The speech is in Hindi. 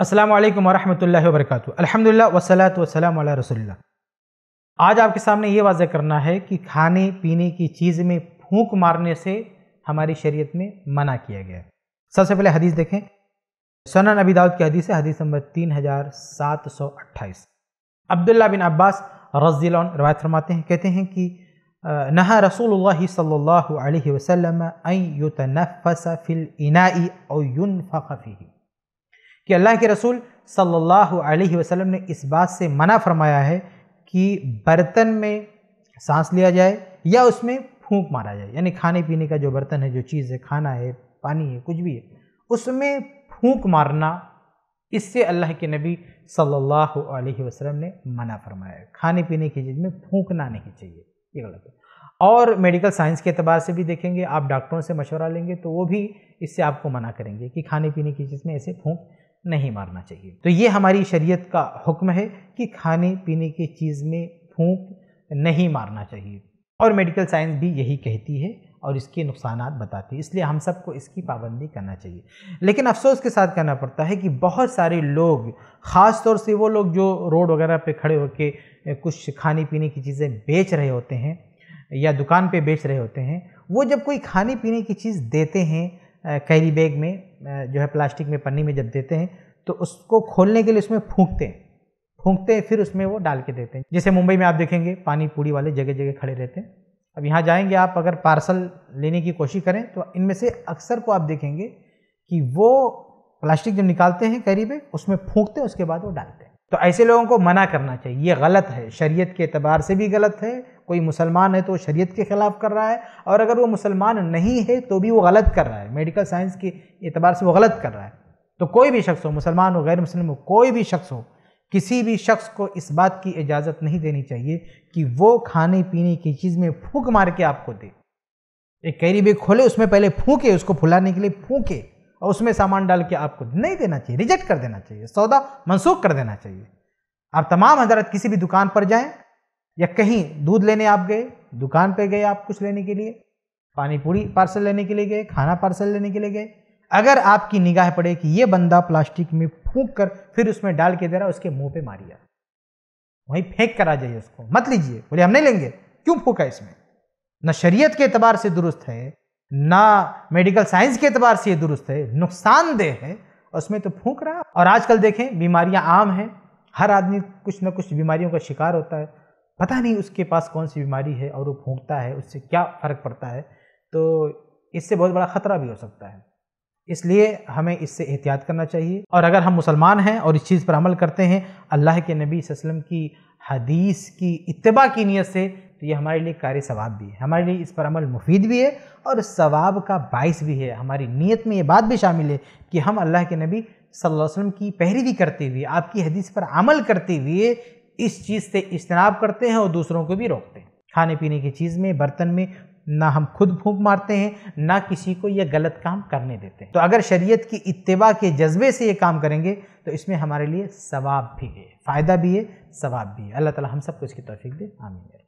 अस्सलाम वालेकुम वरहमतुल्लाहि वबरकातु अल्हम्दुलिल्लाह वसलात वसलाम वाला रसूलुल्लाह आज आपके सामने ये वाजह करना है कि खाने पीने की चीज़ में फूंक मारने से हमारी शरीयत में मना किया गया है सबसे पहले हदीस देखें सना अबी दाऊद की हदीस है हदीस नंबर तीन हज़ार सात सौ अट्ठाईस अब्दुल्ला बिन अब्बास रजील रवायत फरमाते हैं कहते हैं कि नहा रसूल सल्ला वसलम फ़िल इनाई और यून फ़ी कि अल्लाह के रसूल सल्लल्लाहु अलैहि वसल्लम ने इस बात से मना फरमाया है कि बर्तन में सांस लिया जाए या उसमें फूंक मारा जाए यानी खाने पीने का जो बर्तन है जो चीज़ है खाना है पानी है कुछ भी है उसमें फूंक मारना इससे अल्लाह के नबी सल्लल्लाहु अलैहि वसल्लम ने मना फरमाया है खाने पीने की चीज़ में फूंकना नहीं चाहिए ये गलत है और मेडिकल साइंस के अतबार से भी देखेंगे आप डॉक्टरों से मशवरा लेंगे तो वो भी इससे आपको मना करेंगे कि खाने पीने की चीज़ में ऐसे फूंक नहीं मारना चाहिए तो ये हमारी शरीयत का हुक्म है कि खाने पीने की चीज़ में फूंक नहीं मारना चाहिए और मेडिकल साइंस भी यही कहती है और इसके नुकसान बताती है इसलिए हम सबको इसकी पाबंदी करना चाहिए लेकिन अफसोस के साथ कहना पड़ता है कि बहुत सारे लोग ख़ास तौर से वो लोग जो रोड वगैरह पे खड़े होकर कुछ खाने पीने की चीज़ें बेच रहे होते हैं या दुकान पे बेच रहे होते हैं वो जब कोई खाने पीने की चीज़ देते हैं कैरी बैग में जो है प्लास्टिक में पन्नी में जब देते हैं तो उसको खोलने के लिए उसमें फूंकते हैं फूंकते हैं फिर उसमें वो डाल के देते हैं जैसे मुंबई में आप देखेंगे पानी पूड़ी वाले जगह जगह खड़े रहते हैं अब यहाँ जाएंगे आप अगर पार्सल लेने की कोशिश करें तो इनमें से अक्सर को आप देखेंगे कि वो प्लास्टिक जब निकालते हैं करीब है उसमें फूंकते हैं उसके बाद वो डालते हैं तो ऐसे लोगों को मना करना चाहिए ये गलत है शरीयत के अतबार से भी गलत है कोई मुसलमान है तो शरीयत के ख़िलाफ़ कर रहा है और अगर वो मुसलमान नहीं है तो भी वो गलत कर रहा है मेडिकल साइंस के अतबार से वो गलत कर रहा है तो कोई भी शख्स हो मुसलमान हो गैर मुसलम हो कोई भी शख्स हो किसी भी शख्स को इस बात की इजाज़त नहीं देनी चाहिए कि वो खाने पीने की चीज़ में फूक मार के आपको दे एक कैरी बैग खोले उसमें पहले फूके उसको फुलाने के लिए फूके और उसमें सामान डाल के आपको नहीं देना चाहिए रिजेक्ट कर देना चाहिए सौदा मनसूख कर देना चाहिए आप तमाम हजरत किसी भी दुकान पर जाएं या कहीं दूध लेने आप गए दुकान पे गए आप कुछ लेने के लिए पानी पूरी पार्सल लेने के लिए गए खाना पार्सल लेने के लिए गए अगर आपकी निगाह पड़े कि ये बंदा प्लास्टिक में फूंक कर फिर उसमें डाल के दे रहा उसके मुंह पे मारिया वहीं फेंक कर आ जाइए उसको मत लीजिए बोले हम नहीं लेंगे क्यों फूका इसमें न शरीयत के अतबार से दुरुस्त है ना मेडिकल साइंस के अतबार से ये दुरुस्त है नुकसानदेह है उसमें तो फूंक रहा और आजकल देखें बीमारियां आम हैं हर आदमी कुछ ना कुछ बीमारियों का शिकार होता है पता नहीं उसके पास कौन सी बीमारी है और वो फूंकता है उससे क्या फ़र्क पड़ता है तो इससे बहुत बड़ा ख़तरा भी हो सकता है इसलिए हमें इससे एहतियात करना चाहिए और अगर हम मुसलमान हैं और इस चीज़ पर अमल करते हैं अल्लाह के नबी वसलम की हदीस की इतबा की नीयत से तो ये हमारे लिए कार्य सवाब भी है हमारे लिए इस पर अमल मुफीद भी है और सवाब का बायस भी है हमारी नीयत में ये बात भी शामिल है कि हम अल्लाह के नबी सल्लल्लाहु अलैहि वसल्लम की पैरवी करते हुए आपकी हदीस पर अमल करते हुए इस चीज़ से इजतनाब करते हैं और दूसरों को भी रोकते हैं खाने पीने की चीज़ में बर्तन में ना हम खुद फूंक मारते हैं ना किसी को यह गलत काम करने देते हैं तो अगर शरीयत की इतवा के जज्बे से ये काम करेंगे तो इसमें हमारे लिए सवाब भी है फ़ायदा भी है सवाब भी है अल्लाह ताला हम सबको इसकी तोफ़ी दे आमीन